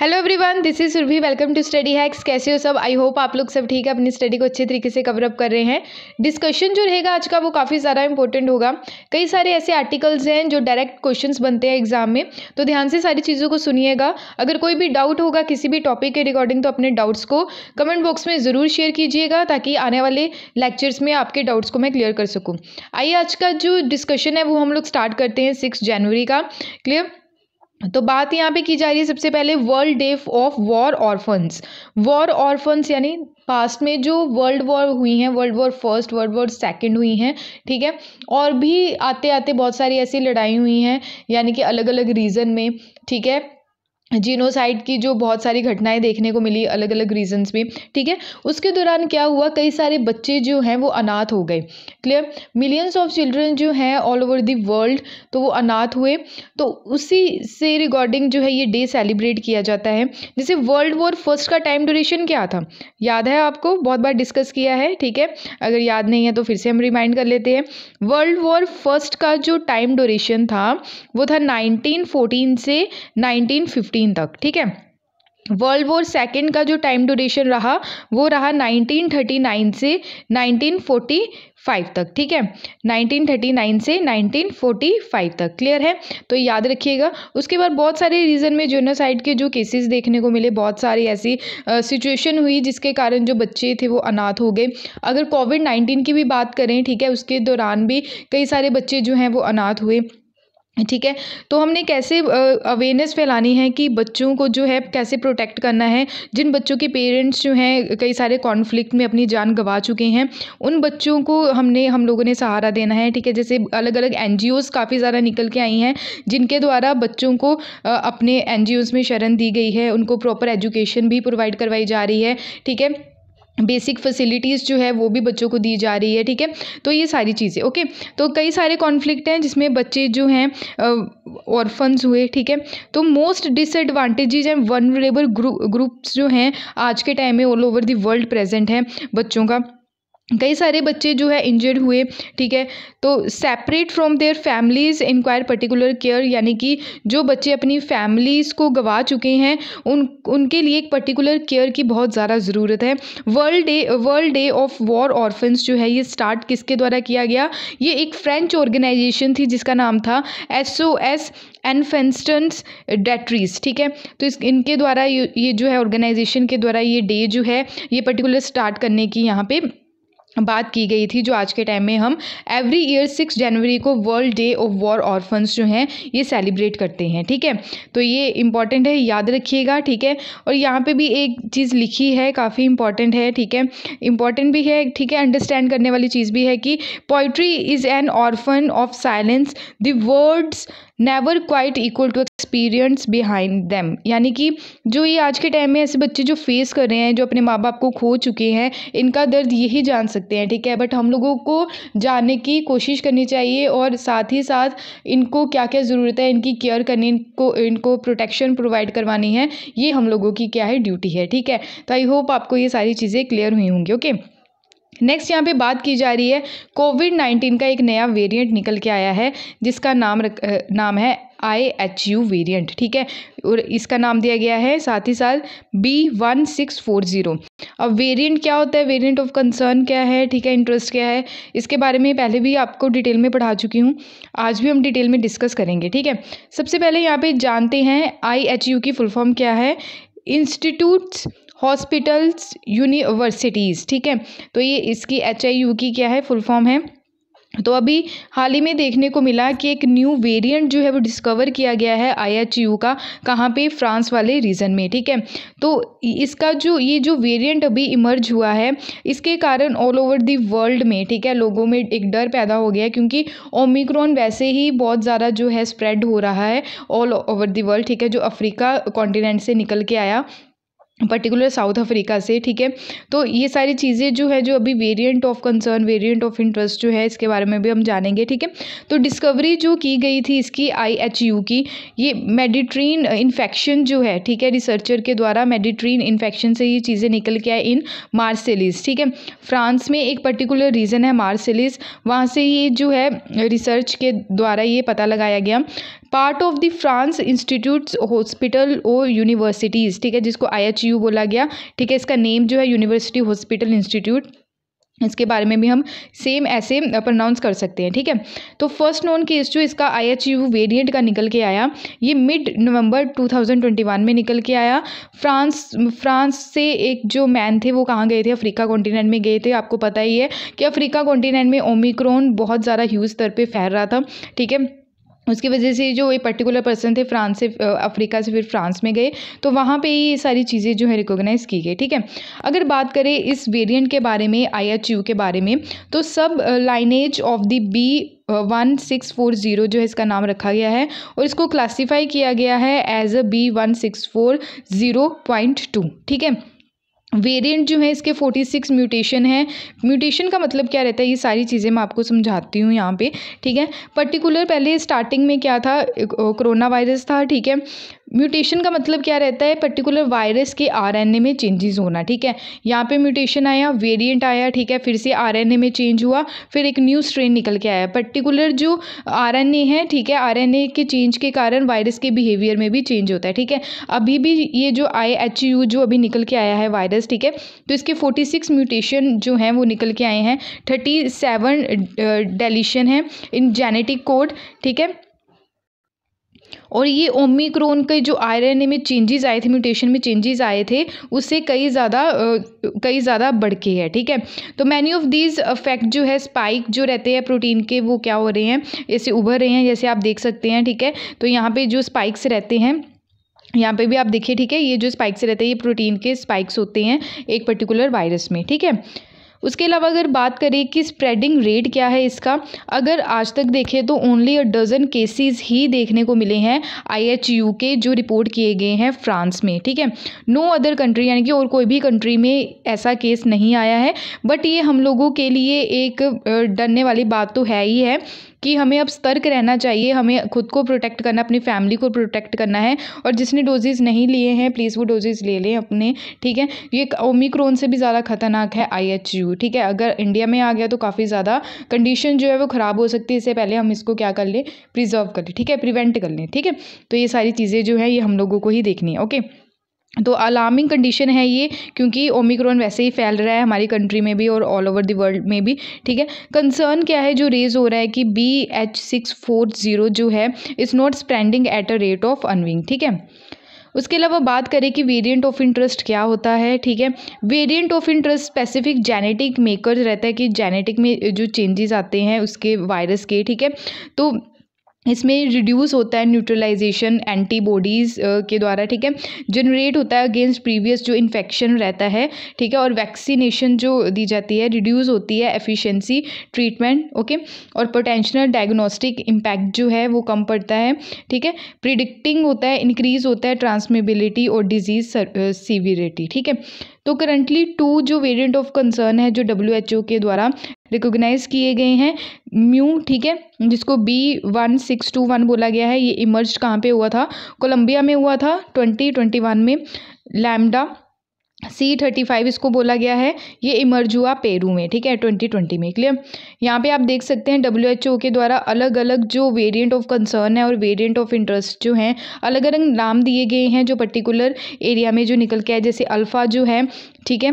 Hello everyone this is Surabhi welcome to Study Hacks कैसे हो सब आई होप आप लोग सब ठीक है अपनी स्टडी को अच्छे तरीके से कवरअप कर रहे हैं डिस्कशन जो रहेगा आज का वो काफ़ी ज़्यादा इंपॉर्टेंट होगा कई सारे ऐसे आर्टिकल्स हैं जो डायरेक्ट क्वेश्चंस बनते हैं एग्जाम में तो ध्यान से सारी चीज़ों को सुनिएगा अगर कोई भी डाउट होगा किसी भी टॉपिक के रिकॉर्डिंग तो अपने डाउट्स को कमेंट बॉक्स में ज़रूर शेयर कीजिएगा ताकि आने वाले लेक्चर्स में आपके डाउट्स को मैं क्लियर कर सकूँ आइए आज का जो डिस्कशन है वो हम लोग स्टार्ट करते हैं सिक्स जनवरी का क्लियर तो बात यहाँ पे की जा रही है सबसे पहले world day of war orphans war orphans यानी पास्ट में जो वर्ल्ड वॉर हुई हैं world war first world war second हुई हैं ठीक है और भी आते आते बहुत सारी ऐसी लड़ाई हुई हैं यानी कि अलग अलग रीज़न में ठीक है जीनोसाइड की जो बहुत सारी घटनाएं देखने को मिली अलग अलग रीजंस में ठीक है उसके दौरान क्या हुआ कई सारे बच्चे जो हैं वो अनाथ हो गए क्लियर मिलियंस ऑफ चिल्ड्रन जो हैं ऑल ओवर दी वर्ल्ड तो वो अनाथ हुए तो उसी से रिगार्डिंग जो है ये डे सेलिब्रेट किया जाता है जैसे वर्ल्ड वॉर फर्स्ट का टाइम ड्यूरेशन क्या था याद है आपको बहुत बार डिस्कस किया है ठीक है अगर याद नहीं है तो फिर से हम रिमाइंड कर लेते हैं वर्ल्ड वॉर फर्स्ट का जो टाइम ड्यूरेशन था वो था नाइनटीन से नाइनटीन फिफ्टीन तक ठीक है वर्ल्ड वॉर सेकेंड का जो टाइम ड्यूरेशन रहा वो रहा 1939 से 1945 तक ठीक है 1939 से 1945 तक क्लियर है तो याद रखिएगा उसके बाद बहुत सारे रीज़न में जोनोसाइड के जो केसेस देखने को मिले बहुत सारी ऐसी सिचुएशन हुई जिसके कारण जो बच्चे थे वो अनाथ हो गए अगर कोविड 19 की भी बात करें ठीक है उसके दौरान भी कई सारे बच्चे जो हैं वो अनाथ हुए ठीक है तो हमने कैसे अवेयरनेस फैलानी है कि बच्चों को जो है कैसे प्रोटेक्ट करना है जिन बच्चों के पेरेंट्स जो हैं कई सारे कॉन्फ्लिक्ट में अपनी जान गंवा चुके हैं उन बच्चों को हमने हम लोगों ने सहारा देना है ठीक है जैसे अलग अलग एन काफ़ी ज़्यादा निकल के आई हैं जिनके द्वारा बच्चों को अपने एन में शरण दी गई है उनको प्रॉपर एजुकेशन भी प्रोवाइड करवाई जा रही है ठीक है बेसिक फैसिलिटीज़ जो है वो भी बच्चों को दी जा रही है ठीक है तो ये सारी चीज़ें ओके तो कई सारे कॉन्फ्लिक्ट हैं जिसमें बच्चे जो हैं ऑर्फन्स हुए ठीक है तो most disadvantages and vulnerable groups जो हैं आज के टाइम में all over the world present हैं बच्चों का कई सारे बच्चे जो है इंजर्ड हुए ठीक है तो separate from their families inquire particular care यानी कि जो बच्चे अपनी फैमिलीज़ को गवा चुके हैं उन उनके लिए एक पर्टिकुलर केयर की बहुत ज़्यादा ज़रूरत है world day world day of war orphans जो है ये स्टार्ट किसके द्वारा किया गया ये एक फ्रेंच ऑर्गेनाइजेशन थी जिसका नाम था एस ओ एस एनफेंस्टन्स डेट्रीज ठीक है तो इस इनके द्वारा ये जो है ऑर्गेनाइजेशन के द्वारा ये डे जो है ये पर्टिकुलर स्टार्ट करने की यहाँ पर बात की गई थी जो आज के टाइम में हम एवरी ईयर सिक्स जनवरी को world day of war orphans जो हैं ये सेलिब्रेट करते हैं ठीक है तो ये इंपॉर्टेंट है याद रखिएगा ठीक है और यहाँ पे भी एक चीज़ लिखी है काफ़ी इंपॉर्टेंट है ठीक है इंपॉर्टेंट भी है ठीक है अंडरस्टैंड करने वाली चीज़ भी है कि poetry is an orphan of silence the words never quite equal to experience behind them यानी कि जो ये आज के टाइम में ऐसे बच्चे जो फेस कर रहे हैं जो अपने माँ बाप को खो चुके हैं इनका दर्द यही जान सकते हैं ठीक है बट हम लोगों को जानने की कोशिश करनी चाहिए और साथ ही साथ इनको क्या क्या ज़रूरत है इनकी केयर करनी इनको इनको प्रोटेक्शन प्रोवाइड करवानी है ये हम लोगों की क्या है ड्यूटी है ठीक है तो आई होप आपको ये सारी चीज़ें क्लियर हुई होंगी ओके okay? नेक्स्ट यहाँ पे बात की जा रही है कोविड नाइन्टीन का एक नया वेरिएंट निकल के आया है जिसका नाम रख, नाम है आई एच यू वेरियंट ठीक है और इसका नाम दिया गया है साथ ही साथ B one six four zero अब वेरिएंट क्या होता है वेरिएंट ऑफ कंसर्न क्या है ठीक है इंटरेस्ट क्या है इसके बारे में पहले भी आपको डिटेल में पढ़ा चुकी हूँ आज भी हम डिटेल में डिस्कस करेंगे ठीक है सबसे पहले यहाँ पे जानते हैं आई एच यू की फुल फॉर्म क्या है इंस्टीट्यूट्स हॉस्पिटल्स यूनिवर्सिटीज़ ठीक है तो ये इसकी एच आई यू की क्या है फुल फॉर्म है तो अभी हाल ही में देखने को मिला कि एक न्यू वेरिएंट जो है वो डिस्कवर किया गया है आईएचयू का कहाँ पे फ्रांस वाले रीजन में ठीक है तो इसका जो ये जो वेरिएंट अभी इमर्ज हुआ है इसके कारण ऑल ओवर दी वर्ल्ड में ठीक है लोगों में एक डर पैदा हो गया क्योंकि ओमिक्रॉन वैसे ही बहुत ज़्यादा जो है स्प्रेड हो रहा है ऑल ओवर दी वर्ल्ड ठीक है जो अफ्रीका कॉन्टिनेंट से निकल के आया पर्टिकुलर साउथ अफ्रीका से ठीक है तो ये सारी चीज़ें जो है जो अभी variant of concern variant of interest जो है इसके बारे में भी हम जानेंगे ठीक है तो डिस्कवरी जो की गई थी इसकी आई एच यू की ये मेडिट्रीन इन्फेक्शन जो है ठीक है रिसर्चर के द्वारा मेडिट्रीन इन्फेक्शन से ये चीज़ें निकल के आए इन मार्सेलिस ठीक है फ्रांस में एक पर्टिकुलर रीज़न है मार्सेलिस वहाँ से ये जो है रिसर्च के द्वारा ये पता लगाया गया part of the France institutes hospital और यूनिवर्सिटीज़ ठीक है जिसको आई बोला गया ठीक है इसका नेम जो है यूनिवर्सिटी हॉस्पिटल इंस्टीट्यूट इसके बारे में भी हम सेम ऐसे प्रोनाउंस कर सकते हैं ठीक है तो फर्स्ट नोन केस जो इसका आई एच यू वेरियंट का निकल के आया ये मिड नवंबर 2021 में निकल के आया फ्रांस फ्रांस से एक जो मैन थे वो कहाँ गए थे अफ्रीका कॉन्टिनेंट में गए थे आपको पता ही है कि अफ्रीका कॉन्टिनेंट में ओमिक्रोन बहुत ज़्यादा ह्यूज स्तर पर फैल रहा था ठीक है उसकी वजह से जो ये पर्टिकुलर पर्सन थे फ्रांस से अफ्रीका से फिर फ्रांस में गए तो वहाँ पे ये सारी चीज़ें जो है रिकॉग्नाइज़ की गई ठीक है अगर बात करें इस वेरिएंट के बारे में आई के बारे में तो सब lineage of the B one six four zero जो है इसका नाम रखा गया है और इसको क्लासीफाई किया गया है as a B one six four zero point two ठीक है वेरिएंट जो है इसके फोर्टी सिक्स म्यूटेशन है म्यूटेशन का मतलब क्या रहता है ये सारी चीज़ें मैं आपको समझाती हूँ यहाँ पे ठीक है पर्टिकुलर पहले स्टार्टिंग में क्या था कोरोना वायरस था ठीक है म्यूटेशन का मतलब क्या रहता है पर्टिकुलर वायरस के आरएनए में चेंजेस होना ठीक है यहाँ पे म्यूटेशन आया वेरिएंट आया ठीक है फिर से आरएनए में चेंज हुआ फिर एक न्यू स्ट्रेन निकल के आया पर्टिकुलर जो आरएनए है ठीक है आरएनए के चेंज के कारण वायरस के बिहेवियर में भी चेंज होता है ठीक है अभी भी ये जो आई एच यू जो अभी निकल के आया है वायरस ठीक है तो इसके फोर्टी सिक्स म्यूटेशन जो हैं वो निकल के आए हैं थर्टी सेवन डेलीशन है इन जेनेटिक कोड ठीक है और ये ओमिक्रोन के जो आर में चेंजेस आए थे म्यूटेशन में चेंजेस आए थे उससे कई ज़्यादा कई ज़्यादा बढ़ के है ठीक है तो मैनी ऑफ दीज अफेक्ट जो है स्पाइक जो रहते हैं प्रोटीन के वो क्या हो रहे हैं ऐसे उभर रहे हैं जैसे आप देख सकते हैं ठीक है तो यहाँ पे जो स्पाइक्स रहते हैं यहाँ पे भी आप देखिए ठीक है ये जो स्पाइक्स रहते हैं ये प्रोटीन के स्पाइक्स होते हैं एक पर्टिकुलर वायरस में ठीक है उसके अलावा अगर बात करें कि स्प्रेडिंग रेट क्या है इसका अगर आज तक देखें तो ओनली अ डजन केसेस ही देखने को मिले हैं आईएचयू के जो रिपोर्ट किए गए हैं फ्रांस में ठीक है नो अदर कंट्री यानी कि और कोई भी कंट्री में ऐसा केस नहीं आया है बट ये हम लोगों के लिए एक डरने वाली बात तो है ही है कि हमें अब सतर्क रहना चाहिए हमें खुद को प्रोटेक्ट करना अपनी फैमिली को प्रोटेक्ट करना है और जिसने डोजेज़ नहीं लिए हैं प्लीज़ वो डोजेज़ ले लें अपने ठीक है ये ओमिक्रोन से भी ज़्यादा खतरनाक है आई ठीक है अगर इंडिया में आ गया तो काफ़ी ज़्यादा कंडीशन जो है वो ख़राब हो सकती है इससे पहले हम इसको क्या कर लें प्रिजर्व कर लें ठीक है प्रिवेंट कर लें ठीक है तो ये सारी चीज़ें जो है ये हम लोगों को ही देखनी है ओके तो अलार्मिंग कंडीशन है ये क्योंकि ओमिक्रॉन वैसे ही फैल रहा है हमारी कंट्री में भी और ऑल ओवर द वर्ल्ड में भी ठीक है कंसर्न क्या है जो रेज हो रहा है कि B H six four zero जो है is not spreading at a rate of unwinding ठीक है उसके अलावा बात करें कि वेरिएंट ऑफ इंटरेस्ट क्या होता है ठीक है variant of interest specific genetic marker रहता है कि जेनेटिक में जो चेंजेस आते हैं उसके वायरस के ठीक है तो इसमें रिड्यूस होता है न्यूट्रलाइजेशन एंटीबॉडीज़ के द्वारा ठीक है जनरेट होता है अगेंस्ट प्रीवियस जो इन्फेक्शन रहता है ठीक है और वैक्सीनेशन जो दी जाती है रिड्यूस होती है एफिशिएंसी ट्रीटमेंट ओके और पोटेंशियल डायग्नोस्टिक इम्पैक्ट जो है वो कम पड़ता है ठीक है प्रिडिक्टिंग होता है इंक्रीज होता है ट्रांसमेबिलिटी और डिजीज़ सीवियरिटी ठीक है तो करंटली टू जो वेरिएंट ऑफ कंसर्न है जो डब्ल्यू के द्वारा रिकॉग्नाइज किए गए हैं म्यू ठीक है जिसको B one six two one बोला गया है ये इमर्ज कहाँ पे हुआ था कोलंबिया में हुआ था ट्वेंटी ट्वेंटी वन में लैमडा सी थर्टी फाइव इसको बोला गया है ये इमर्ज हुआ पेरू में ठीक है ट्वेंटी ट्वेंटी में क्लियर यहाँ पे आप देख सकते हैं डब्ल्यू एच ओ के द्वारा अलग अलग जो वेरिएंट ऑफ कंसर्न है और वेरिएंट ऑफ इंटरेस्ट जो हैं अलग अलग नाम दिए गए हैं जो पर्टिकुलर एरिया में जो निकल के आए जैसे अल्फ़ा जो है ठीक है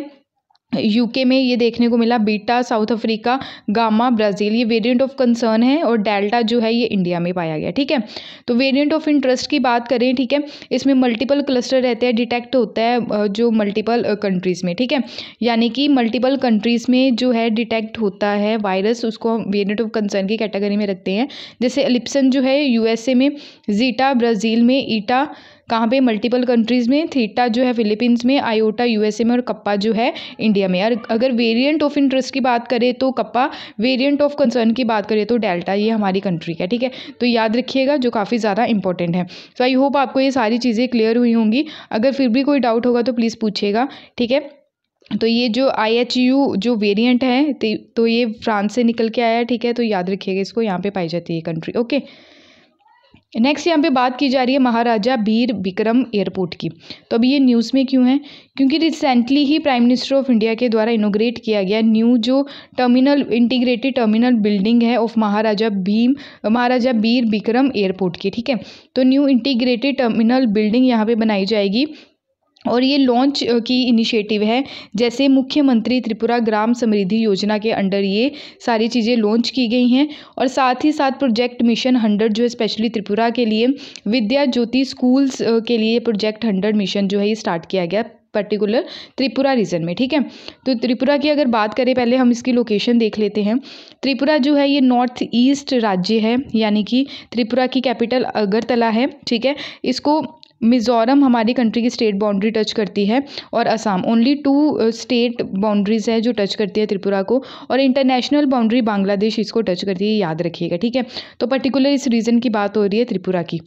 यूके में ये देखने को मिला beta South Africa gamma Brazil ये वेरिएंट ऑफ कंसर्न है और डेल्टा जो है ये इंडिया में पाया गया ठीक है तो वेरिएंट ऑफ इंटरेस्ट की बात करें ठीक है इसमें मल्टीपल क्लस्टर रहते हैं डिटेक्ट होता है जो मल्टीपल कंट्रीज़ में ठीक है यानी कि मल्टीपल कंट्रीज़ में जो है डिटेक्ट होता है वायरस उसको हम वेरियंट ऑफ कंसर्न की कैटेगरी में रखते हैं जैसे एलिप्सन जो है यू में जीटा ब्राज़ील में ईटा कहाँ पे मल्टीपल कंट्रीज़ में थीटा जो है फिलीपींस में आयोटा यूएसए में और कप्पा जो है इंडिया में और अगर वेरिएंट ऑफ इंटरेस्ट की बात करें तो कप्पा वेरिएंट ऑफ कंसर्न की बात करें तो डेल्टा ये हमारी कंट्री का ठीक है तो याद रखिएगा जो काफ़ी ज़्यादा इंपॉर्टेंट है सो आई होप आपको ये सारी चीज़ें क्लियर हुई होंगी अगर फिर भी कोई डाउट होगा तो प्लीज़ पूछिएगा ठीक है तो ये जो आई एच यू जो वेरिएंट है तो ये फ्रांस से निकल के आया है ठीक है तो याद रखिएगा इसको यहाँ पे पाई जाती है कंट्री ओके नेक्स्ट यहाँ पे बात की जा रही है महाराजा बीर बिक्रम एयरपोर्ट की तो अभी ये न्यूज़ में क्यों है क्योंकि रिसेंटली ही प्राइम मिनिस्टर ऑफ इंडिया के द्वारा इनोग्रेट किया गया न्यू जो टर्मिनल इंटीग्रेटेड टर्मिनल बिल्डिंग है ऑफ महाराजा भीम महाराजा बीर बिक्रम एयरपोर्ट की ठीक है तो न्यू इंटीग्रेटेड टर्मिनल बिल्डिंग यहाँ पर बनाई जाएगी और ये लॉन्च की इनिशिएटिव है जैसे मुख्यमंत्री त्रिपुरा ग्राम समृद्धि योजना के अंडर ये सारी चीज़ें लॉन्च की गई हैं और साथ ही साथ प्रोजेक्ट मिशन हंड्रेड जो है स्पेशली त्रिपुरा के लिए विद्या ज्योति स्कूल्स के लिए प्रोजेक्ट हंड्रेड मिशन जो है ये स्टार्ट किया गया पर्टिकुलर त्रिपुरा रीजन में ठीक है तो त्रिपुरा की अगर बात करें पहले हम इसकी लोकेशन देख लेते हैं त्रिपुरा जो है ये नॉर्थ ईस्ट राज्य है यानी कि त्रिपुरा की कैपिटल अगरतला है ठीक है इसको मिज़ोरम हमारी कंट्री की स्टेट बाउंड्री टच करती है और Assam only two state boundaries है जो टच करती है त्रिपुरा को और इंटरनेशनल बाउंड्री बांग्लादेश इसको टच करती है याद रखिएगा ठीक है तो पर्टिकुलर इस रीज़न की बात हो रही है त्रिपुरा की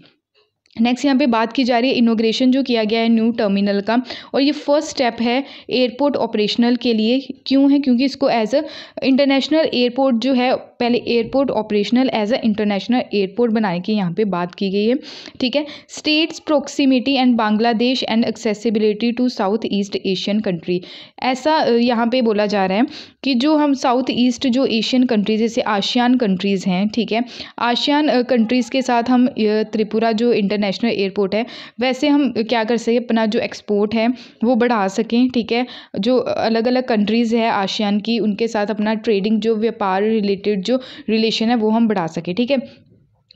नेक्स्ट यहाँ पे बात की जा रही है इनोग्रेशन जो किया गया है न्यू टर्मिनल का और ये फर्स्ट स्टेप है एयरपोर्ट ऑपरेशनल के लिए क्यों है क्योंकि इसको एज अ इंटरनेशनल एयरपोर्ट जो है पहले airport operational as a international airport बनाने की यहाँ पे बात की गई है ठीक है states proximity and Bangladesh and accessibility to South East Asian country ऐसा यहाँ पर बोला जा रहा है कि जो हम साउथ ईस्ट जो एशियन कंट्रीज जैसे आशियान कंट्रीज़ हैं ठीक है आशियान कंट्रीज़ के साथ हम त्रिपुरा जो इंटरनेशनल इंटरनेशनल एयरपोर्ट है वैसे हम क्या कर सकें अपना जो एक्सपोर्ट है वो बढ़ा सकें ठीक है जो अलग अलग कंट्रीज़ है आशियान की उनके साथ अपना ट्रेडिंग जो व्यापार रिलेटेड जो रिलेशन है वो हम बढ़ा सकें ठीक है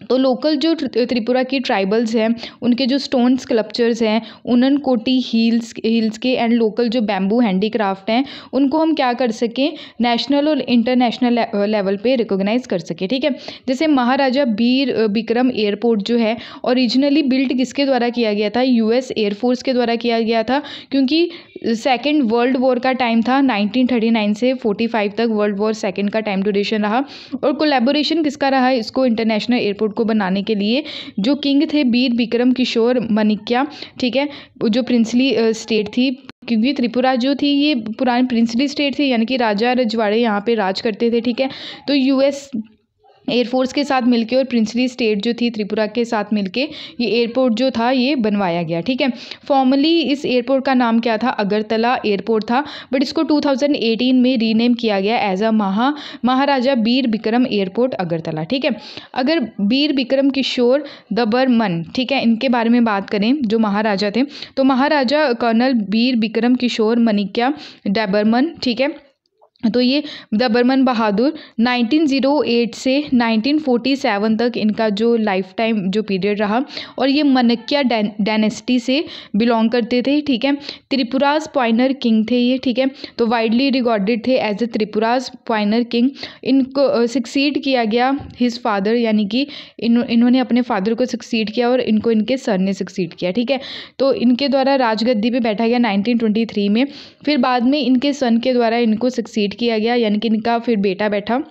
तो लोकल जो त्रिपुरा की ट्राइबल्स हैं उनके जो स्टोन स्कल्पचर्स हैं उनन कोटी हील्स हील्स के एंड लोकल जो बैम्बू हैंडीक्राफ्ट हैं उनको हम क्या कर सकें नेशनल और इंटरनेशनल लेवल पे रिकॉग्नाइज कर सकें ठीक है जैसे महाराजा बीर बिक्रम एयरपोर्ट जो है ओरिजिनली बिल्ट किसके द्वारा किया गया था एस एयरफोर्स के द्वारा किया गया था क्योंकि सेकेंड वर्ल्ड वॉर का टाइम था 1939 से 45 तक वर्ल्ड वॉर सेकेंड का टाइम ड्यूरेशन रहा और कोलेबोरेशन किसका रहा इसको इंटरनेशनल एयरपोर्ट को बनाने के लिए जो किंग थे बीर बिक्रम किशोर मनिक्या ठीक है जो प्रिंसली स्टेट थी क्योंकि त्रिपुरा जो थी ये पुरानी प्रिंसली स्टेट थी यानी कि राजा रजवाड़े यहाँ पे राज करते थे ठीक है तो यूएस एयरफोर्स के साथ मिलके और प्रिंसली स्टेट जो थी त्रिपुरा के साथ मिलके ये एयरपोर्ट जो था ये बनवाया गया ठीक है फॉर्मली इस एयरपोर्ट का नाम क्या था अगरतला एयरपोर्ट था बट इसको 2018 में रीनेम किया गया as a Maha Maharaja Bir Bikram airport Agartala ठीक है अगर बीर बिक्रम किशोर दबरमन ठीक है इनके बारे में बात करें जो महाराजा थे तो महाराजा कर्नल बीर बिक्रम किशोर मनिक्या डबरमन ठीक है तो ये द बर्मन बहादुर 1908 से 1947 तक इनका जो लाइफ टाइम जो पीरियड रहा और ये मनक्या डायनेस्टी से बिलोंग करते थे ठीक है त्रिपुराज पॉइनर किंग थे ये ठीक है तो वाइडली रिकॉर्डेड थे as a Tripura's pioneer king इनको सक्सीड किया गया हिज फादर यानी कि इन इन्होंने अपने फादर को सक्सीड किया और इनको इनके सर ने सक्सीड किया ठीक है तो इनके द्वारा राजगद्दी पर बैठा गया नाइनटीन में फिर बाद में इनके सन के द्वारा इनको सक्सीड कंप्लीट किया गया यानी कि इनका फिर बेटा बैठा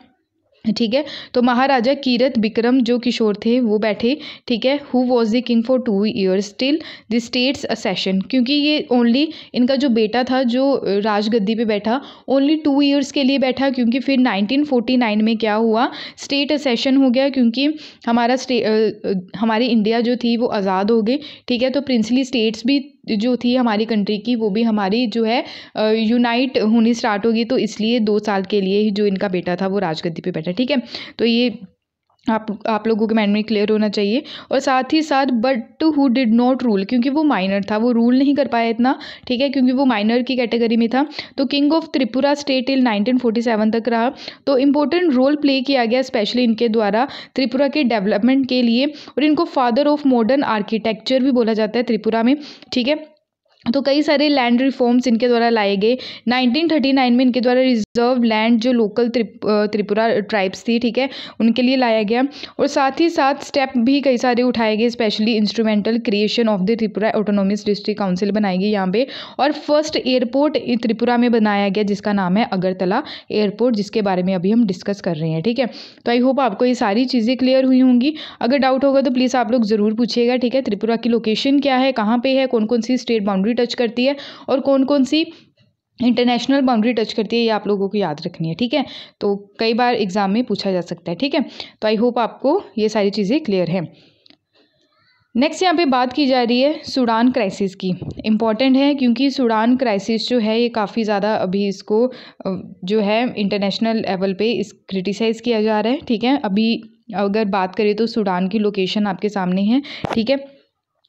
ठीक है तो महाराजा कीरत बिक्रम जो किशोर थे वो बैठे ठीक है who was the king for two years till the states accession क्योंकि ये ओनली इनका जो बेटा था जो राजगद्दी पे बैठा ओनली टू ईयर्स के लिए बैठा क्योंकि फिर 1949 में क्या हुआ स्टेट असेशन हो गया क्योंकि हमारा स्टे हमारी इंडिया जो थी वो आज़ाद हो गई ठीक है तो प्रिंसली स्टेट्स भी जो थी हमारी कंट्री की वो भी हमारी जो है यूनाइट होनी स्टार्ट होगी तो इसलिए दो साल के लिए ही जो इनका बेटा था वो राजगद्दी पे बैठा ठीक है तो ये आप आप लोगों के माइंड में क्लियर होना चाहिए और साथ ही साथ but he did not rule क्योंकि वो माइनर था वो रूल नहीं कर पाया इतना ठीक है क्योंकि वो माइनर की कैटेगरी में था तो king of Tripura state till 1947 तक रहा तो इम्पोर्टेंट रोल प्ले किया गया स्पेशली इनके द्वारा त्रिपुरा के डेवलपमेंट के लिए और इनको फादर ऑफ मॉडर्न आर्किटेक्चर भी बोला जाता है त्रिपुरा में ठीक है तो कई सारे लैंड रिफॉर्म्स इनके द्वारा लाए गए 1939 में इनके द्वारा रिजर्व लैंड जो लोकल त्रिप, त्रिपुरा ट्राइब्स थी ठीक है उनके लिए लाया गया और साथ ही साथ स्टेप भी कई सारे उठाए गए specially instrumental creation of the Tripura autonomous district council बनाई गई यहाँ पे और फर्स्ट एयरपोर्ट त्रिपुरा में बनाया गया जिसका नाम है अगरतला एयरपोर्ट जिसके बारे में अभी हम डिस्कस कर रहे हैं ठीक है तो आई होप आपको ये सारी चीज़ें क्लियर हुई होंगी अगर डाउट होगा तो प्लीज़ आप लोग ज़रूर पूछिएगा ठीक है त्रिपुरा की लोकेशन क्या है कहाँ पर है कौन कौन सी स्टेट बाउंड्री बाउंड्री टच करती है और कौन कौन सी इंटरनेशनल बाउंड्री टच करती है ये आप लोगों को याद रखनी है ठीक है तो कई बार एग्जाम में पूछा जा सकता है ठीक है तो आई होप आपको ये सारी चीज़ें क्लियर है नेक्स्ट यहाँ पे बात की जा रही है सूडान क्राइसिस की इम्पॉर्टेंट है क्योंकि सूडान क्राइसिस जो है ये काफ़ी ज़्यादा अभी इसको जो है इंटरनेशनल लेवल पे इस क्रिटिसाइज़ किया जा रहा है ठीक है अभी अगर बात करें तो सूडान की लोकेशन आपके सामने है ठीक है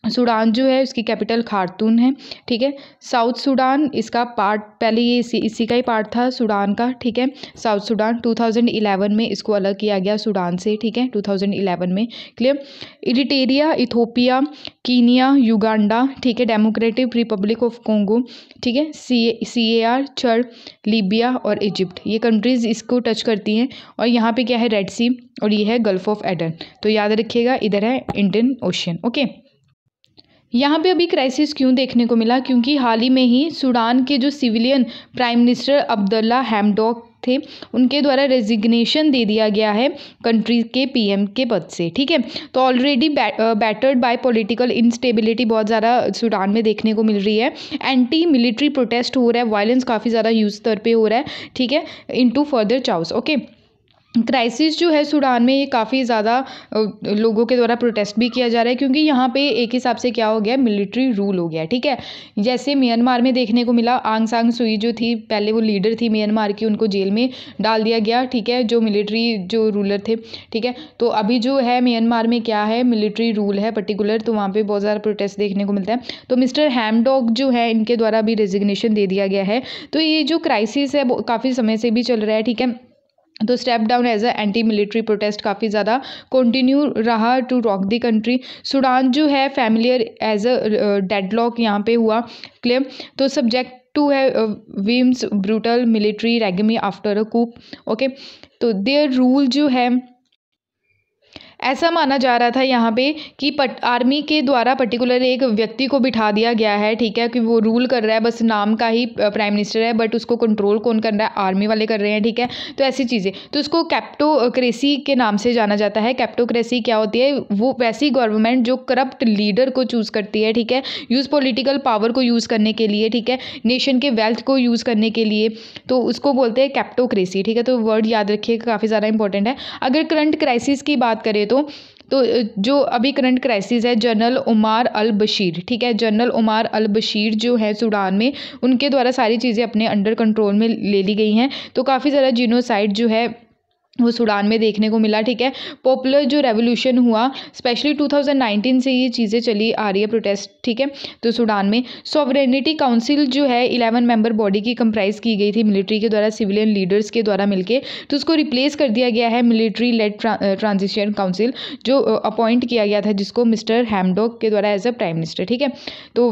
सूडान जो है उसकी कैपिटल खारतून है ठीक है साउथ सूडान इसका पार्ट पहले ये इसी इसी का ही पार्ट था सूडान का ठीक है साउथ सूडान 2011 में इसको अलग किया गया सूडान से ठीक है 2011 में clear Eritrea Ethiopia Kenya Uganda ठीक है डेमोक्रेटिक रिपब्लिक ऑफ कोंगो ठीक है C C A R Chad Libya और इजिप्ट ये कंट्रीज़ इसको टच करती हैं और यहाँ पर क्या है रेड सी और ये है गल्फ ऑफ एडन तो याद रखिएगा इधर है इंडियन ओशियन ओके यहाँ पे अभी क्राइसिस क्यों देखने को मिला क्योंकि हाल ही में ही सूडान के जो civilian prime minister Abdalla Hamdok थे उनके द्वारा रेजिग्नेशन दे दिया गया है कंट्री के पीएम के पद से ठीक है तो already battered by political instability बहुत ज़्यादा सूडान में देखने को मिल रही है एंटी मिलिट्री प्रोटेस्ट हो रहा है वायलेंस काफ़ी ज़्यादा यूज स्तर पर हो रहा है ठीक है into further chaos okay crisis जो है सूडान में ये काफ़ी ज़्यादा लोगों के द्वारा प्रोटेस्ट भी किया जा रहा है क्योंकि यहाँ पे एक हिसाब से क्या हो गया मिलिट्री रूल हो गया ठीक है जैसे म्यांमार में देखने को मिला आंग सांग सुई जो थी पहले वो लीडर थी म्यांमार की उनको जेल में डाल दिया गया ठीक है जो मिलिट्री जो रूलर थे ठीक है तो अभी जो है म्यांमार में क्या है मिलिट्री रूल है पर्टिकुलर तो वहाँ पर बहुत ज़्यादा प्रोटेस्ट देखने को मिलता है तो मिस्टर हैमडॉग जो है इनके द्वारा भी रेजिग्नेशन दे दिया गया है तो ये जो क्राइसिस है काफ़ी समय से भी चल रहा है ठीक है तो step down as a anti military protest काफ़ी ज़्यादा कंटिन्यू रहा to rock the country Sudan जो है फैमिलियर एज अ डेडलॉक यहाँ पे हुआ क्लेम तो सब्जेक्ट टू है whims brutal military regime after a coup okay तो देयर रूल जो है ऐसा माना जा रहा था यहाँ पे कि पट आर्मी के द्वारा पर्टिकुलर एक व्यक्ति को बिठा दिया गया है ठीक है कि वो रूल कर रहा है बस नाम का ही प्राइम मिनिस्टर है बट उसको कंट्रोल कौन कर रहा है आर्मी वाले कर रहे हैं ठीक है तो ऐसी चीज़ें तो उसको कैप्टोक्रेसी के नाम से जाना जाता है कैप्टोक्रेसी क्या होती है वो वैसी गवर्नमेंट जो करप्ट लीडर को चूज़ करती है ठीक है यूज़ पोलिटिकल पावर को यूज़ करने के लिए ठीक है नेशन के वेल्थ को यूज़ करने के लिए तो उसको बोलते हैं कैप्टोक्रेसी ठीक है तो वर्ड याद रखिए काफ़ी ज़्यादा इंपॉर्टेंट है अगर करंट क्राइसिस की बात करें तो तो जो अभी करंट क्राइसिस है जनरल उमार अल बशीर ठीक है जनरल उमार अल बशीर जो है सूडान में उनके द्वारा सारी चीज़ें अपने अंडर कंट्रोल में ले ली गई हैं तो काफ़ी ज़्यादा जीनोसाइड जो है वो सूडान में देखने को मिला ठीक है पॉपुलर जो रेवोल्यूशन हुआ स्पेशली 2019 से ये चीज़ें चली आ रही है प्रोटेस्ट ठीक है तो सूडान में सॉवरेनिटी काउंसिल जो है 11 मेंबर बॉडी की कंप्राइज की गई थी मिलिट्री के द्वारा सिविलियन लीडर्स के द्वारा मिलके तो उसको रिप्लेस कर दिया गया है मिलिट्री लेड ट्रांजिशन काउंसिल जो अपॉइंट किया गया था जिसको मिस्टर हैमडॉक के द्वारा एज अ प्राइम मिनिस्टर ठीक है तो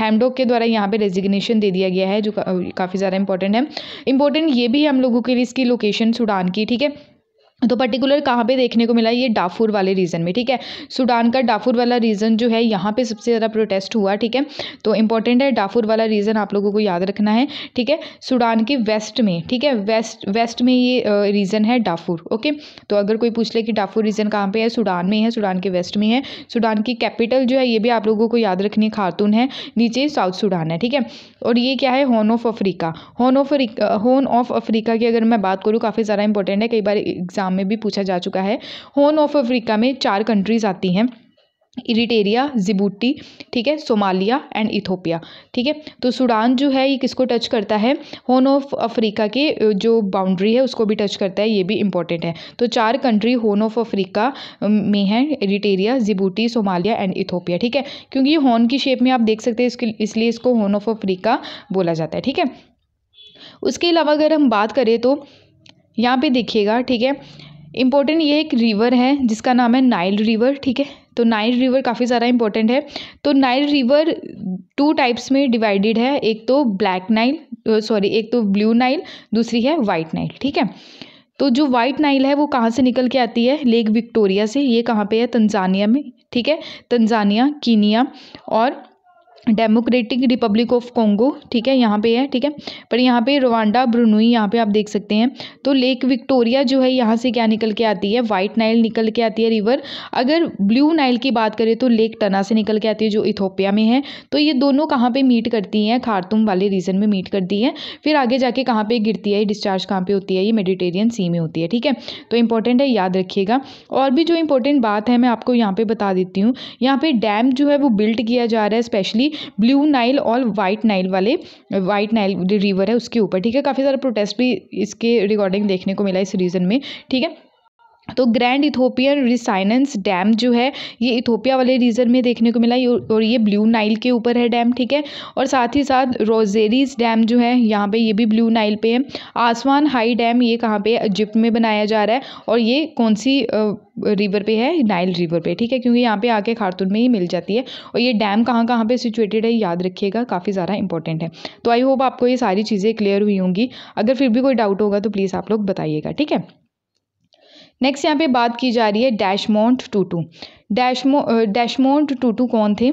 हैमडोक के द्वारा यहाँ पर रेजिग्नेशन दे दिया गया है जो काफ़ी ज़्यादा इंपॉर्टेंट है इंपॉर्टेंट ये भी हम लोगों के लिए इसकी लोकेशन सूडान की ठीक है तो पर्टिकुलर कहाँ पे देखने को मिला ये डाफूर वाले रीजन में ठीक है सूडान का डाफूर वाला रीजन जो है यहाँ पे सबसे ज़्यादा प्रोटेस्ट हुआ ठीक है तो इंपॉर्टेंट है डाफूर वाला रीजन आप लोगों को याद रखना है ठीक है सूडान के वेस्ट में ठीक है वेस्ट वेस्ट में ये रीजन है डाफूर ओके तो अगर कोई पूछ ले कि डाफूर रीजन कहाँ पर है सूडान में है सूडान के वेस्ट में है सूडान की कैपिटल जो है ये भी आप लोगों को याद रखनी है खातून है नीचे साउथ सूडान है ठीक है और ये क्या है horn of Africa horn of horn of Africa की अगर मैं बात करूँ काफ़ी ज़्यादा इंपॉर्टेंट है कई बार एग्जाम एग्ज़ाम में भी पूछा जा चुका है हॉर्न ऑफ अफ्रीका में चार कंट्रीज़ आती हैं इरिटेरिया जिबूटी ठीक है सोमालिया एंड इथोपिया ठीक है तो सूडान जो है ये किसको टच करता है होन ऑफ अफ्रीका के जो बाउंड्री है उसको भी टच करता है ये भी इंपॉर्टेंट है तो चार कंट्री होन ऑफ अफ्रीका में है Eritrea Djibouti Somalia and Ethiopia ठीक है क्योंकि ये हॉर्न की शेप में आप देख सकते हैं इसलिए इसको होन ऑफ अफ्रीका बोला जाता है ठीक है उसके अलावा अगर हम बात करें तो यहाँ पे देखिएगा ठीक है इम्पोर्टेंट ये एक रिवर है जिसका नाम है नाइल रिवर ठीक है तो नाइल रिवर काफ़ी सारा इम्पोर्टेंट है तो नाइल रिवर टू टाइप्स में डिवाइडेड है एक तो ब्लैक नाइल सॉरी एक तो ब्लू नाइल दूसरी है वाइट नाइल ठीक है तो जो वाइट नाइल है वो कहाँ से निकल के आती है लेक विक्टोरिया से ये कहाँ पे है तंजानिया में ठीक है तंजानिया कीनिया और डेमोक्रेटिक रिपब्लिक ऑफ कॉन्गो ठीक है यहाँ पे है ठीक है पर यहाँ पे रवांडा ब्रुनुई यहाँ पे आप देख सकते हैं तो लेक विक्टोरिया जो है यहाँ से क्या निकल के आती है वाइट नाइल निकल के आती है रिवर अगर ब्लू नाइल की बात करें तो लेक टना से निकल के आती है जो इथोपिया में है तो ये दोनों कहाँ पर मीट करती हैं खारतुम वाले रीजन में मीट करती है फिर आगे जाके कहाँ पर गिरती है डिस्चार्ज कहाँ पर होती है ये मेडिटेरियन सी में होती है ठीक है तो इंपॉर्टेंट है याद रखिएगा और भी जो इंपॉर्टेंट बात है मैं आपको यहाँ पर बता देती हूँ यहाँ पर डैम जो है वो बिल्ट किया जा रहा है स्पेशली ब्लू नाइल और वाइट नाइल वाले वाइट नाइल रिवर है उसके ऊपर ठीक है काफ़ी सारा प्रोटेस्ट भी इसके रिगार्डिंग देखने को मिला इस रीज़न में ठीक है तो ग्रैंड इथोपियन रिसाइनेंस डैम जो है ये इथोपिया वाले रीजन में देखने को मिला और ये ब्लू नाइल के ऊपर है डैम ठीक है और साथ ही साथ रोजेरीज डैम जो है यहाँ पे ये भी ब्लू नाइल पे है आसमान हाई डैम ये कहाँ पे इजिप्ट में बनाया जा रहा है और ये कौन सी रिवर पे है नाइल रिवर पे ठीक है क्योंकि यहाँ पे आके खारतून में ही मिल जाती है और ये डैम कहाँ कहाँ पे सिचुएटेड है याद रखिएगा काफ़ी ज़्यादा इंपॉर्टेंट है तो आई होप आपको ये सारी चीज़ें क्लियर हुई होंगी अगर फिर भी कोई डाउट होगा तो प्लीज़ आप लोग बताइएगा ठीक है नेक्स्ट यहाँ पे बात की जा रही है डैशमोंट टूटू डैशमो डैशमोंट टूटू कौन थे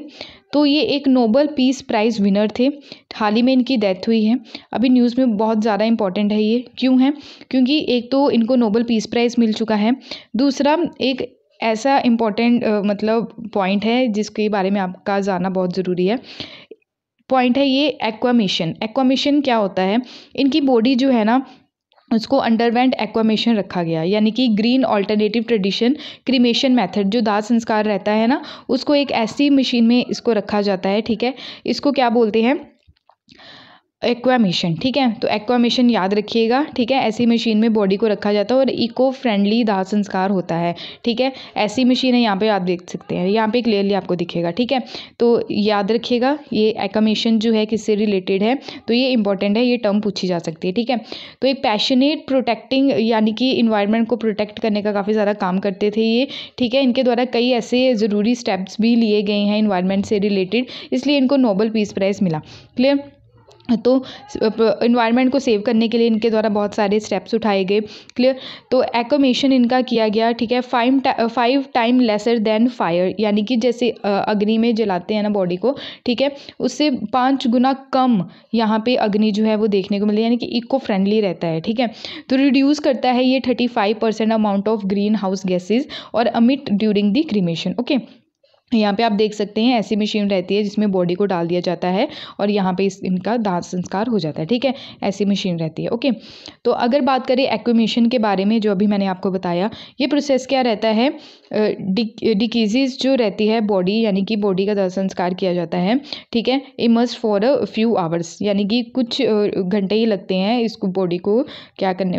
तो ये एक नोबल पीस प्राइज़ विनर थे हाल ही में इनकी डेथ हुई है अभी न्यूज़ में बहुत ज़्यादा इंपॉर्टेंट है ये क्यों है क्योंकि एक तो इनको नोबल पीस प्राइज़ मिल चुका है दूसरा एक ऐसा इम्पॉर्टेंट मतलब पॉइंट है जिसके बारे में आपका जानना बहुत ज़रूरी है पॉइंट है ये एक्वामिशन एक्वामिशन क्या होता है इनकी बॉडी जो है ना उसको अंडरवेंट एक्वामेशन रखा गया यानी कि green alternative tradition cremation method जो दाह संस्कार रहता है ना उसको एक ऐसी मशीन में इसको रखा जाता है ठीक है इसको क्या बोलते हैं एक्वामेशन ठीक है तो एक्वामेशन याद रखिएगा ठीक है ऐसी मशीन में बॉडी को रखा जाता है और इको फ्रेंडली दाह संस्कार होता है ठीक है ऐसी मशीन है यहाँ पे आप देख सकते हैं यहाँ पे क्लियरली आपको दिखेगा ठीक है तो याद रखिएगा ये एक्वामेशन जो है किससे रिलेटेड है तो ये इंपॉर्टेंट है ये टर्म पूछी जा सकती है ठीक है तो एक पैशनेट प्रोटेक्टिंग यानी कि इन्वायरमेंट को प्रोटेक्ट करने का काफ़ी ज़्यादा काम करते थे ये ठीक है इनके द्वारा कई ऐसे ज़रूरी स्टेप्स भी लिए गए हैं इन्वायरमेंट से रिलेटेड इसलिए इनको नोबल पीस प्राइज़ मिला क्लियर तो इन्वायरमेंट को सेव करने के लिए इनके द्वारा बहुत सारे स्टेप्स उठाए गए क्लियर तो एकोमेशन इनका किया गया ठीक है five five time lesser than fire यानी कि जैसे अग्नि में जलाते हैं ना बॉडी को ठीक है उससे पाँच गुना कम यहाँ पे अग्नि जो है वो देखने को है यानी कि इको फ्रेंडली रहता है ठीक है तो रिड्यूस करता है ये thirty five percent amount of green house gases और emit during the cremation okay यहाँ पे आप देख सकते हैं ऐसी मशीन रहती है जिसमें बॉडी को डाल दिया जाता है और यहाँ पे इस इनका दाह संस्कार हो जाता है ठीक है ऐसी मशीन रहती है ओके तो अगर बात करें एक्विमेशन के बारे में जो अभी मैंने आपको बताया ये प्रोसेस क्या रहता है डिकीज़ जो रहती है बॉडी यानी कि बॉडी का दाह संस्कार किया जाता है ठीक है must for a few hours यानी कि कुछ घंटे ही लगते हैं इसको बॉडी को क्या करने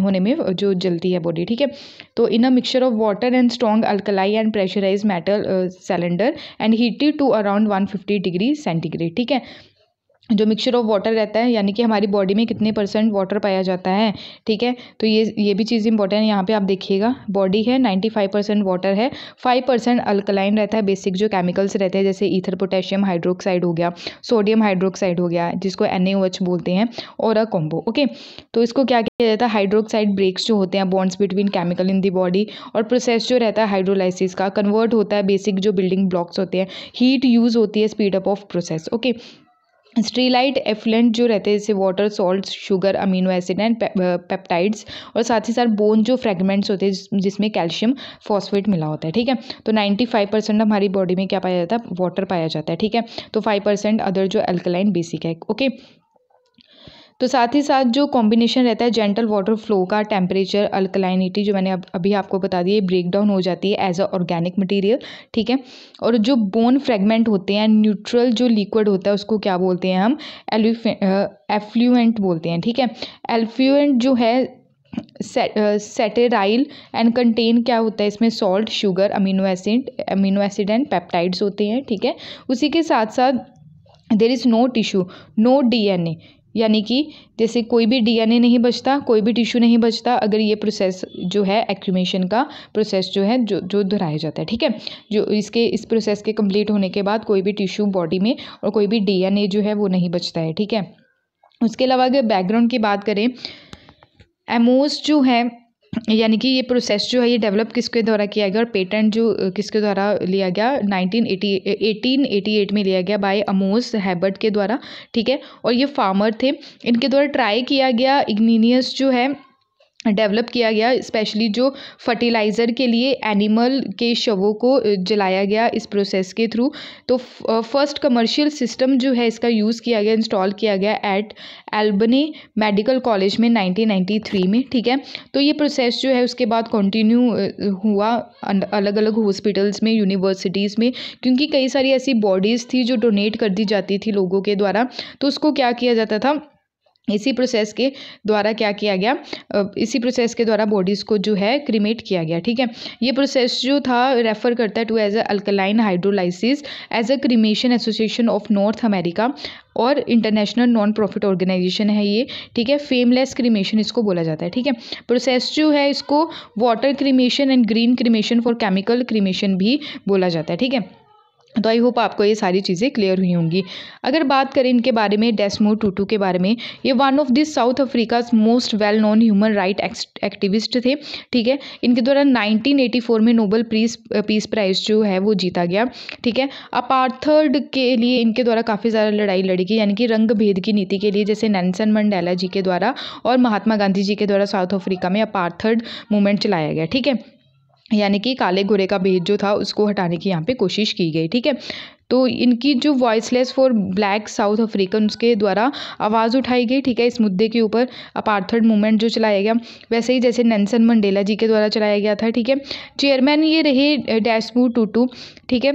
होने में जो जलती है बॉडी ठीक है तो in a mixture of water and strong alkali and pressurise metal cylinder and heated to around 150 degree centigrade ठीक है जो मिक्सचर ऑफ वाटर रहता है यानी कि हमारी बॉडी में कितने परसेंट वाटर पाया जाता है ठीक है तो ये ये भी चीज़ इंपॉर्टेंट है यहाँ पे आप देखिएगा बॉडी है नाइन्टी फाइव परसेंट वाटर है फाइव परसेंट अल्कलाइन रहता है बेसिक जो केमिकल्स रहते हैं जैसे ईथर पोटेशियम हाइड्रोक्साइड हो गया सोडियम हाइड्रोक्साइड हो गया जिसको एन बोलते हैं और अ कॉम्बो ओके तो इसको क्या किया जाता है हाइड्रोक्साइड ब्रेक्स जो होते हैं bonds between chemical in the body और प्रोसेस जो रहता है हाइड्रोलाइसिस का कन्वर्ट होता है बेसिक जो बिल्डिंग ब्लॉक्स होते हैं हीट यूज़ होती है speed up of process okay sterile effluent जो रहते हैं जैसे water salt sugar amino acid and peptides और साथ ही साथ बोन जो फ्रेगमेंट्स होते हैं जिसमें कैल्शियम फॉस्फेट मिला होता है ठीक है तो नाइन्टी फाइव परसेंट हमारी बॉडी में क्या पाया जाता है वाटर पाया जाता है ठीक है तो फाइव परसेंट अदर जो अल्कलाइन बेसिक है ओके तो साथ ही साथ जो कॉम्बिनेशन रहता है जेंटल वाटर फ्लो का टेम्परेचर अल्कलाइनिटी जो मैंने अब अभी आपको बता दी है ब्रेक डाउन हो जाती है एज अ ऑर्गेनिक मटेरियल ठीक है और जो बोन फ्रेगमेंट होते हैं न्यूट्रल जो लिक्विड होता है उसको क्या बोलते हैं हम एफ्लुएंट बोलते हैं ठीक है एल्फ्लुएंट जो है सेटेराइल एंड कंटेन क्या होता है इसमें salt sugar amino acid amino acid and peptides होते हैं ठीक है उसी के साथ साथ there is no tissue no D N A यानी कि जैसे कोई भी डीएनए नहीं बचता कोई भी टिश्यू नहीं बचता अगर ये प्रोसेस जो है एक्यूमेशन का प्रोसेस जो है जो जो दोहराया जाता है ठीक है जो इसके इस प्रोसेस के कंप्लीट होने के बाद कोई भी टिश्यू बॉडी में और कोई भी डीएनए जो है वो नहीं बचता है ठीक है उसके अलावा अगर बैकग्राउंड की बात करें एमोस जो है यानी कि ये प्रोसेस जो है ये डेवलप किसके द्वारा किया गया और पेटेंट जो किसके द्वारा लिया गया 1980 1888 में लिया गया बाय अमोस हैबर्ट के द्वारा ठीक है और ये फार्मर थे इनके द्वारा ट्राई किया गया इग्निनियस जो है डेवलप किया गया स्पेशली जो फर्टिलाइज़र के लिए एनिमल के शवों को जलाया गया इस प्रोसेस के थ्रू तो फर्स्ट कमर्शियल सिस्टम जो है इसका यूज़ किया गया इंस्टॉल किया गया एट एल्बनी मेडिकल कॉलेज में 1993 में ठीक है तो ये प्रोसेस जो है उसके बाद कंटिन्यू हुआ अलग अलग हॉस्पिटल्स में यूनिवर्सिटीज़ में क्योंकि कई सारी ऐसी बॉडीज़ थी जो डोनेट कर दी जाती थी लोगों के द्वारा तो उसको क्या किया जाता था इसी प्रोसेस के द्वारा क्या किया गया इसी प्रोसेस के द्वारा बॉडीज़ को जो है क्रीमेट किया गया ठीक है ये प्रोसेस जो था रेफ़र करता है to as a alkaline hydrolysis as a cremation association of North America और इंटरनेशनल नॉन प्रॉफिट ऑर्गेनाइजेशन है ये ठीक है फेमलेस क्रीमेशन इसको बोला जाता है ठीक है प्रोसेस जो है इसको water cremation and green cremation for chemical cremation भी बोला जाता है ठीक है तो आई होप आपको ये सारी चीज़ें क्लियर हुई होंगी अगर बात करें इनके बारे में डेस्मो टूटू के बारे में ये one of this South Africa most well known human right activist थे ठीक है इनके द्वारा 1984 में नोबल प्रीस पीस प्राइज जो है वो जीता गया ठीक है अपार्थर्ड के लिए इनके द्वारा काफ़ी ज़्यादा लड़ाई लड़ी गई यानी कि रंग भेद की नीति के लिए जैसे नैनसन मंडेला जी के द्वारा और महात्मा गांधी जी के द्वारा साउथ अफ्रीका में अपार्थर्ड मूवमेंट चलाया गया ठीक है यानी कि काले गोरे का भेद जो था उसको हटाने की यहाँ पे कोशिश की गई ठीक है तो इनकी जो voiceless for black South African उसके द्वारा आवाज़ उठाई गई ठीक है इस मुद्दे के ऊपर अपार्थर्ड मूवमेंट जो चलाया गया वैसे ही जैसे नैनसन मंडेला जी के द्वारा चलाया गया था ठीक है चेयरमैन ये रहे डैशबू टूटू ठीक है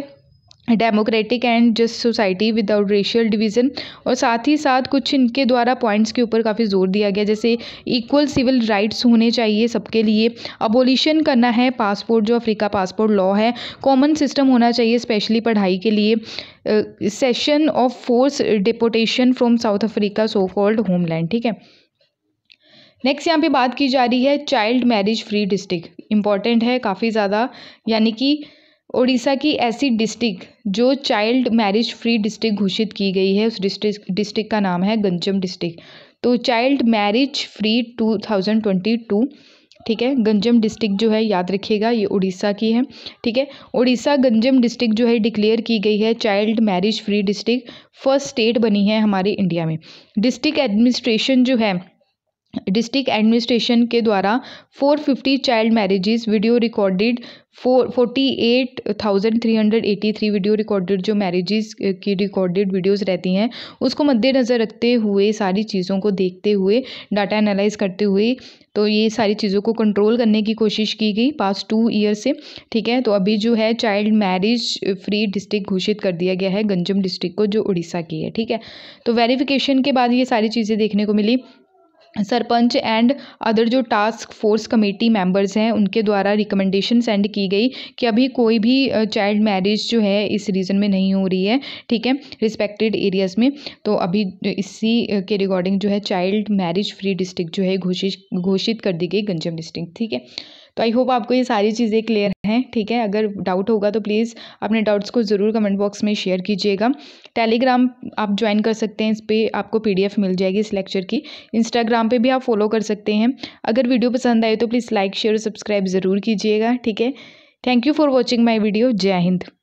democratic and just society without racial division और साथ ही साथ कुछ इनके द्वारा पॉइंट्स के ऊपर काफ़ी जोर दिया गया जैसे इक्वल सिविल राइट्स होने चाहिए सबके लिए अबोलिशन करना है पासपोर्ट जो अफ्रीका पासपोर्ट लॉ है कॉमन सिस्टम होना चाहिए स्पेशली पढ़ाई के लिए session of force deportation from South Africa so called homeland ठीक है नेक्स्ट यहाँ पे बात की जा रही है child marriage free district important है काफ़ी ज़्यादा यानी कि ओडिशा की ऐसी डिस्ट्रिक्ट जो चाइल्ड मैरिज फ्री डिस्ट्रिक्ट घोषित की गई है उस डिस्ट्रिक्ट डिस्ट्रिक्ट का नाम है गंजम डिस्ट्रिक्ट तो child marriage free two thousand twenty two ठीक है गंजम डिस्ट्रिक्ट जो है याद रखिएगा ये उड़ीसा की है ठीक है उड़ीसा गंजम डिस्ट्रिक्ट जो है डिक्लेयर की गई है child marriage free district first state बनी है हमारे इंडिया में डिस्ट्रिक्ट एडमिनिस्ट्रेशन जो है डिस्ट्रिक्ट एडमिनिस्ट्रेशन के द्वारा 450 child marriages video recorded four forty eight thousand three hundred eighty three video recorded जो मैरिजेस की रिकॉर्डेड वीडियोस रहती हैं उसको मद्देनज़र रखते हुए सारी चीज़ों को देखते हुए डाटा एनालाइज करते हुए तो ये सारी चीज़ों को कंट्रोल करने की कोशिश की गई पास टू ईयर से ठीक है तो अभी जो है चाइल्ड मैरिज फ्री डिस्ट्रिक्ट घोषित कर दिया गया है गंजम डिस्ट्रिक्ट को जो उड़ीसा की है ठीक है तो वेरिफिकेशन के बाद ये सारी चीज़ें देखने को मिली सरपंच एंड अदर जो टास्क फोर्स कमेटी मेंबर्स हैं उनके द्वारा रिकमेंडेशन सेंड की गई कि अभी कोई भी चाइल्ड मैरिज जो है इस रीज़न में नहीं हो रही है ठीक है रिस्पेक्टेड एरियाज़ में तो अभी इसी के रिगार्डिंग जो है चाइल्ड मैरिज फ्री डिस्ट्रिक्ट जो है घोषित घोषित कर दी गई गंजम डिस्ट्रिक्ट ठीक है तो आई होप आपको ये सारी चीज़ें क्लियर हैं ठीक है अगर डाउट होगा तो प्लीज़ अपने डाउट्स को ज़रूर कमेंट बॉक्स में शेयर कीजिएगा टेलीग्राम आप ज्वाइन कर सकते हैं इस पर आपको पी मिल जाएगी इस लेक्चर की इंस्टाग्राम पर भी आप फॉलो कर सकते हैं अगर वीडियो पसंद आए तो प्लीज़ लाइक शेयर और सब्सक्राइब ज़रूर कीजिएगा ठीक है thank you for watching my video जय हिंद